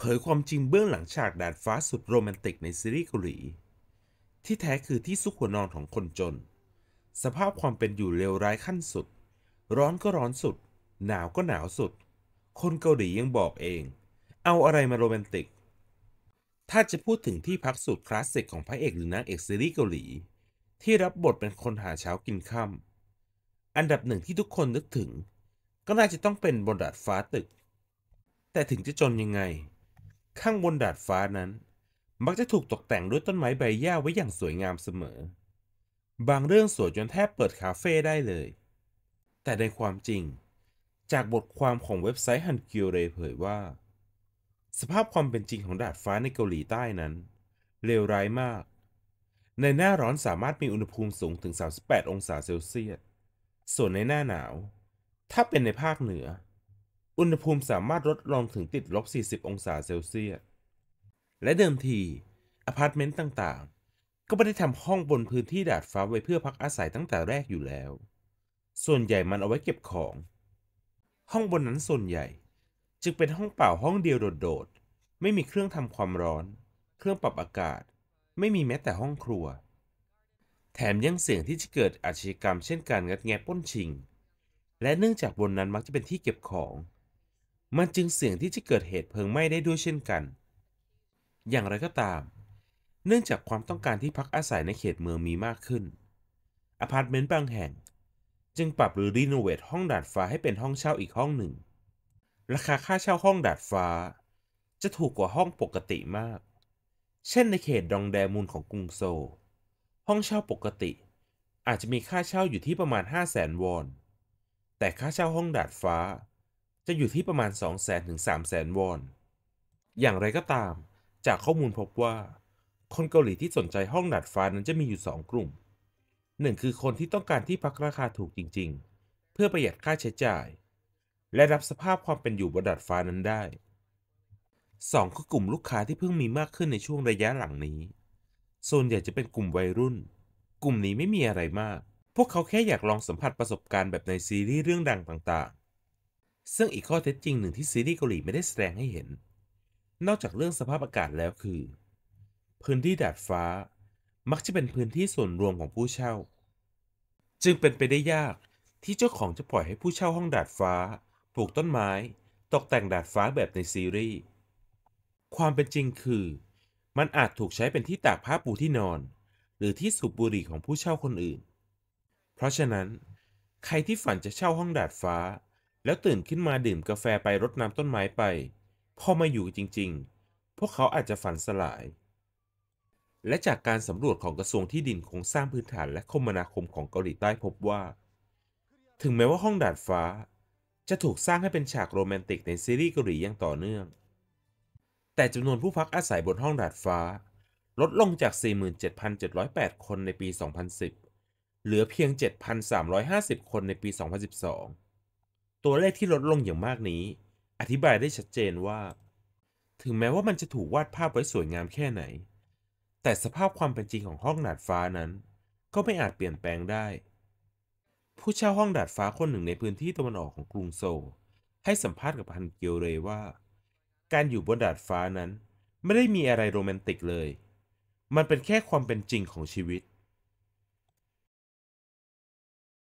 เผยความจริงเบื้องหลังฉากดาดฟ้าสุดโรแมนติกในซีรีส์เกาหลีที่แท้คือที่ซุกหัวนอนของคนจน สภาพความเป็นอยู่เลวร้ายขั้นสุด ร้อนก็ร้อนสุด หนาวก็หนาวสุด คนเกาหลียังบอกเอง เอาอะไรมาโรแมนติก ถ้าจะพูดถึงที่พักสุดคลาสสิกของพระเอกหรือนางเอกซีรีส์เกาหลีที่รับบทเป็นคนหาเช้ากินค่ำอันดับหนึ่งที่ทุกคนนึกถึง ก็น่าจะต้องเป็นบนดาดฟ้าตึก แต่ถึงจะจนยังไงข้างบนดาดฟ้านั้น มักจะถูกตกแต่งด้วยต้นไม้ใบหญ้าไว้อย่างสวยงามเสมอ บางเรื่องสวยจนแทบเปิดคาเฟ่ได้เลย แต่ในความจริง จากบทความของเว็บไซต์ฮันกิวเรเผยว่า สภาพความเป็นจริงของดาดฟ้าในเกาหลีใต้นั้นเลวร้ายมาก ในหน้าร้อนสามารถมีอุณหภูมิสูงถึง 38 องศาเซลเซียสส่วนในหน้าหนาว ถ้าเป็นในภาคเหนืออุณหภูมิสามารถลดลงถึงติดลบ40 องศาเซลเซียส และเดิมทีอพาร์ตเมนต์ต่างๆ ก็ไม่ได้ทำห้องบนพื้นที่ดาดฟ้าไว้เพื่อพักอาศัยตั้งแต่แรกอยู่แล้ว ส่วนใหญ่มันเอาไว้เก็บของ ห้องบนนั้นส่วนใหญ่ จึงเป็นห้องเปล่าห้องเดียวโดดๆ ไม่มีเครื่องทำความร้อน เครื่องปรับอากาศ ไม่มีแม้แต่ห้องครัว แถมยังเสี่ยงที่จะเกิดอาชญากรรมเช่นการงัดแงะป้นชิง และเนื่องจากบนนั้นมักจะเป็นที่เก็บของมันจึงเสี่ยงที่จะเกิดเหตุเพลิงไหม้ได้ด้วยเช่นกัน อย่างไรก็ตาม เนื่องจากความต้องการที่พักอาศัยในเขตเมืองมีมากขึ้น อพาร์ตเมนต์บางแห่ง จึงปรับหรือรีโนเวทห้องดาดฟ้าให้เป็นห้องเช่าอีกห้องหนึ่ง ราคาค่าเช่าห้องดาดฟ้า จะถูกกว่าห้องปกติมาก เช่นในเขตดองแดมูลของกรุงโซ ห้องเช่าปกติ อาจจะมีค่าเช่าอยู่ที่ประมาณ5 0 0 0 0 0วอน แต่ค่าเช่าห้องดาดฟ้าจะอยู่ที่ประมาณ2 0 0 0 0 0ถึง3 0 0 0 0นวอน อย่างไรก็ตาม จากข้อมูลพบว่า คนเกาหลีที่สนใจห้องดัดฟ้านั้นจะมีอยู่ 2 กลุ่ม 1 คือคนที่ต้องการที่พักราคาถูกจริง ๆ เพื่อประหยัดค่าใช้จ่าย และรับสภาพความเป็นอยู่บนดัดฟ้านั้นได้2คือกลุ่มลูกค้าที่เพิ่งมีมากขึ้นในช่วงระยะหลังนี้ ส่วนใหญ่จะเป็นกลุ่มวัยรุ่น กลุ่มนี้ไม่มีอะไรมาก พวกเขาแค่อยากลองสัมผัสประสบการณ์แบบในซีรีส์เรื่องดังต่างซึ่งอีกข้อเท็จจริงหนึ่งที่ซีรีส์เกาหลีไม่ได้แสดงให้เห็น นอกจากเรื่องสภาพอากาศแล้วคือ พื้นที่ดาดฟ้ามักจะเป็นพื้นที่ส่วนรวมของผู้เช่า จึงเป็นไปได้ยากที่เจ้าของจะปล่อยให้ผู้เช่าห้องดาดฟ้า ปลูกต้นไม้ตกแต่งดาดฟ้าแบบในซีรีส์ความเป็นจริงคือ มันอาจถูกใช้เป็นที่ตากผ้าปูที่นอน หรือที่สูบบุหรี่ของผู้เช่าคนอื่น เพราะฉะนั้น ใครที่ฝันจะเช่าห้องดาดฟ้าแล้วตื่นขึ้นมาดื่มกาแฟไปรดน้ำต้นไม้ไป พอมาอยู่จริง ๆ พวกเขาอาจจะฝันสลาย และจากการสำรวจของกระทรวงที่ดินโครงสร้างพื้นฐานและคมนาคมของเกาหลีใต้พบว่า ถึงแม้ว่าห้องดาดฟ้า จะถูกสร้างให้เป็นฉากโรแมนติกในซีรีส์เกาหลีอย่างต่อเนื่อง แต่จำนวนผู้พักอาศัยบนห้องดาดฟ้าลดลงจาก 47,708 คนในปี 2010 เหลือเพียง 7,350 คนในปี 2012ตัวเลขที่ลดลงอย่างมากนี้ อธิบายได้ชัดเจนว่า ถึงแม้ว่ามันจะถูกวาดภาพไว้สวยงามแค่ไหน แต่สภาพความเป็นจริงของห้องดาดฟ้านั้น ก็ไม่อาจเปลี่ยนแปลงได้ ผู้เช่าห้องดาดฟ้าคนหนึ่งในพื้นที่ตะวันออกของกรุงโซลให้สัมภาษณ์กับพันเกียวเรว่า การอยู่บนดาดฟ้านั้น ไม่ได้มีอะไรโรแมนติกเลย มันเป็นแค่ความเป็นจริงของชีวิต